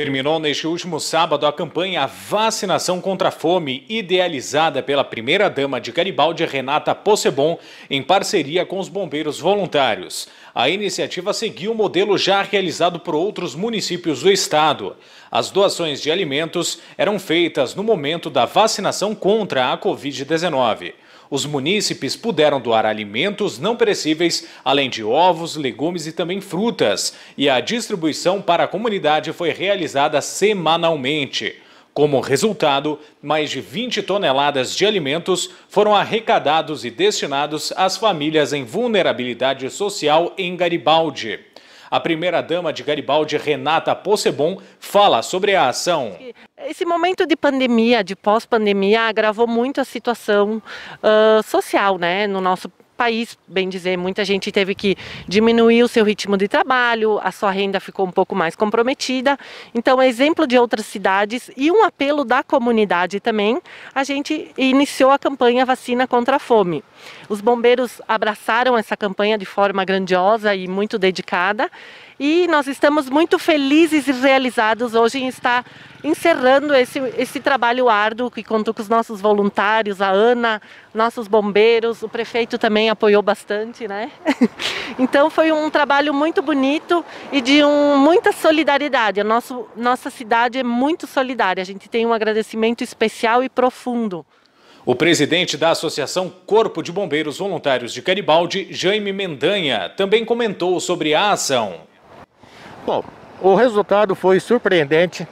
Terminou neste último sábado a campanha Vacinação contra a Fome, idealizada pela primeira-dama de Garibaldi, Renata Possebon, em parceria com os bombeiros voluntários. A iniciativa seguiu o modelo já realizado por outros municípios do estado. As doações de alimentos eram feitas no momento da vacinação contra a Covid-19 os munícipes puderam doar alimentos não perecíveis, além de ovos, legumes e também frutas, e a distribuição para a comunidade foi realizada semanalmente. Como resultado, mais de 20 toneladas de alimentos foram arrecadados e destinados às famílias em vulnerabilidade social em Garibaldi. A primeira-dama de Garibaldi, Renata Possebon, fala sobre a ação esse momento de pandemia, de pós-pandemia, agravou muito a situação uh, social, né, no nosso país, bem dizer, muita gente teve que diminuir o seu ritmo de trabalho, a sua renda ficou um pouco mais comprometida. Então, exemplo de outras cidades e um apelo da comunidade também, a gente iniciou a campanha Vacina contra a Fome. Os bombeiros abraçaram essa campanha de forma grandiosa e muito dedicada. E nós estamos muito felizes e realizados hoje em estar encerrando esse, esse trabalho árduo que contou com os nossos voluntários, a Ana, nossos bombeiros, o prefeito também apoiou bastante, né? então foi um trabalho muito bonito e de um, muita solidariedade. A nosso, nossa cidade é muito solidária, a gente tem um agradecimento especial e profundo. O presidente da Associação Corpo de Bombeiros Voluntários de Caribaldi, Jaime Mendanha, também comentou sobre a ação. Bom, o resultado foi surpreendente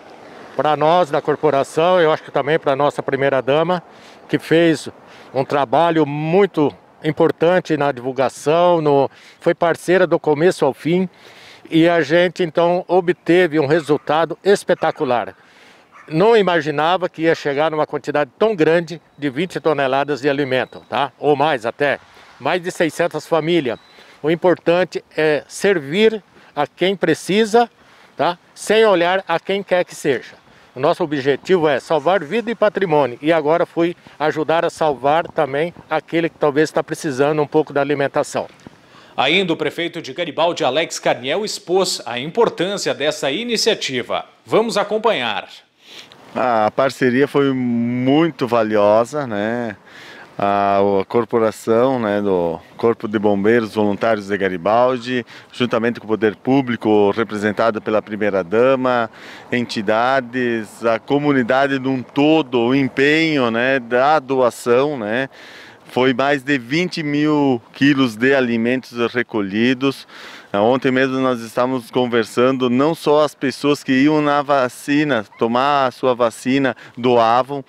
para nós da corporação, eu acho que também para a nossa primeira-dama, que fez um trabalho muito importante na divulgação, no, foi parceira do começo ao fim e a gente então obteve um resultado espetacular. Não imaginava que ia chegar numa quantidade tão grande de 20 toneladas de alimento, tá? ou mais até, mais de 600 famílias. O importante é servir a quem precisa, tá? sem olhar a quem quer que seja. O nosso objetivo é salvar vida e patrimônio. E agora fui ajudar a salvar também aquele que talvez está precisando um pouco da alimentação. Ainda o prefeito de Garibaldi, Alex Carniel, expôs a importância dessa iniciativa. Vamos acompanhar. A parceria foi muito valiosa, né? a, a corporação né, do Corpo de Bombeiros Voluntários de Garibaldi, juntamente com o Poder Público, representado pela Primeira-Dama, entidades, a comunidade num todo, o empenho né, da doação, né, foi mais de 20 mil quilos de alimentos recolhidos. Ah, ontem mesmo nós estávamos conversando, não só as pessoas que iam na vacina, tomar a sua vacina, doavam,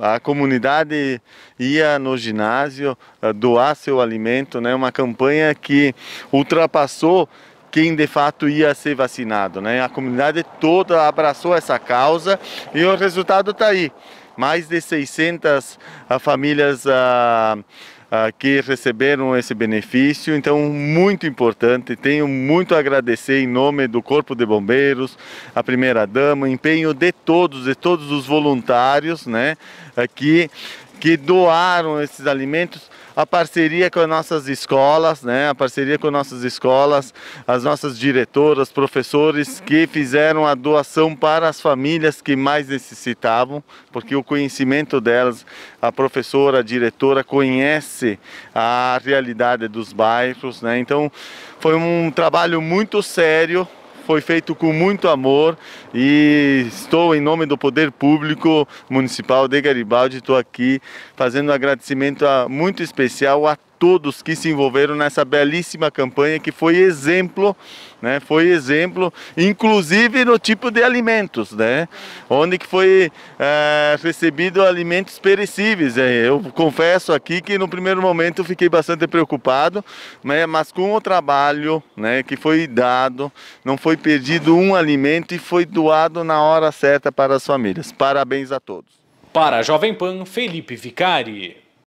a comunidade ia no ginásio eh, doar seu alimento, né? Uma campanha que ultrapassou quem de fato ia ser vacinado, né? A comunidade toda abraçou essa causa e o resultado está aí. Mais de 600 ah, famílias ah, ah, que receberam esse benefício. Então, muito importante. Tenho muito a agradecer em nome do Corpo de Bombeiros, a primeira dama, empenho de todos, de todos os voluntários, né, aqui que doaram esses alimentos a parceria com as nossas escolas, né? A parceria com nossas escolas, as nossas diretoras, professores que fizeram a doação para as famílias que mais necessitavam, porque o conhecimento delas, a professora, a diretora conhece a realidade dos bairros, né? Então foi um trabalho muito sério foi feito com muito amor e estou em nome do Poder Público Municipal de Garibaldi, estou aqui fazendo um agradecimento a, muito especial a todos que se envolveram nessa belíssima campanha que foi exemplo, né? Foi exemplo, inclusive no tipo de alimentos, né? Onde que foi é, recebido alimentos perecíveis. Eh, eu confesso aqui que no primeiro momento fiquei bastante preocupado, né? mas com o trabalho, né? Que foi dado, não foi perdido um alimento e foi doado na hora certa para as famílias. Parabéns a todos. Para a Jovem Pan, Felipe Vicari.